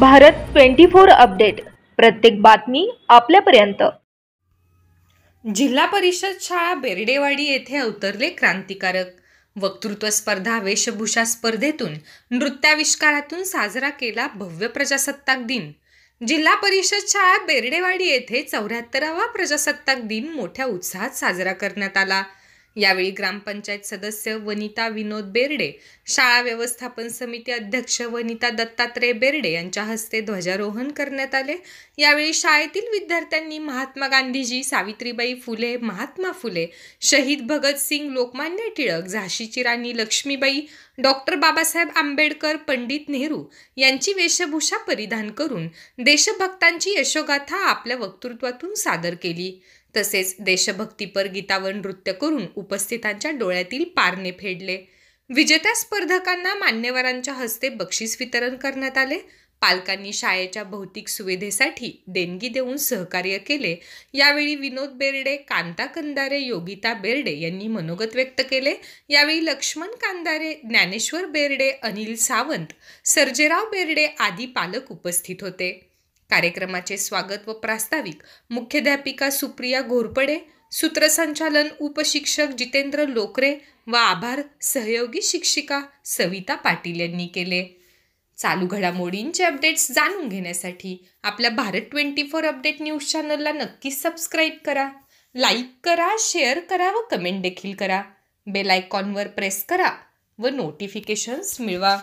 Bharat twenty four update प्रत्येक बातमी आपल्यापर्यंत जिल्हा परिषद शाळा बेरडेवाडी येथे अवतरले क्रांतिकारक वक्तृत्व स्पर्धा वेशभूषा स्पर्धेतून नृत्याविष्कारातून साजरा केला भव्य प्रजासत्ताक दिन जिल्हा परिषद शाळा बेर्डेवाडी येथे चौऱ्याहत्तरावा प्रजासत्ताक दिन मोठ्या उत्साहात साजरा करण्यात आला यावेळी ग्रामपंचायत सदस्य वनिता विनोद बेर्डे शाळा व्यवस्थापन समिती अध्यक्ष वनिता दत्तात्रय बेर्डे यांच्या हस्ते ध्वजारोहण करण्यात आले यावेळी शाळेतील विद्यार्थ्यांनी महात्मा गांधीजी सावित्रीबाई फुले महात्मा फुले शहीद भगतसिंग लोकमान्य टिळक झाशीची राणी लक्ष्मीबाई डॉक्टर बाबासाहेब आंबेडकर पंडित नेहरू यांची वेशभूषा परिधान करून देशभक्तांची यशोगाथा आपल्या वक्तृत्वातून सादर केली तसेच देशभक्तीपर गीतावर नृत्य करून उपस्थितांच्या डोळ्यातील पारणे फेडले विजेत्या स्पर्धकांना मान्यवरांच्या हस्ते बक्षीस वितरण करण्यात आले पालकांनी शाळेच्या भौतिक सुविधेसाठी देणगी देऊन सहकार्य केले यावेळी विनोद बेर्डे कांता कंदारे योगिता बेर्डे यांनी मनोगत व्यक्त केले यावेळी लक्ष्मण कांदारे ज्ञानेश्वर बेर्डे अनिल सावंत सर्जेराव बेर्डे आदी पालक उपस्थित होते कार्यक्रमाचे स्वागत व प्रास्ताविक मुख्याध्यापिका सुप्रिया घोरपडे सूत्रसंचालन उपशिक्षक जितेंद्र लोकरे व आभार सहयोगी शिक्षिका सविता पाटील यांनी केले चालू घडामोडींचे अपडेट्स जाणून घेण्यासाठी आपल्या Bharat twenty four update news चॅनलला नक्की सबस्क्राईब करा लाईक करा शेअर करा व कमेंट देखील करा बेल आयकॉनवर प्रेस करा व नोटिफिकेशन्स मिळवा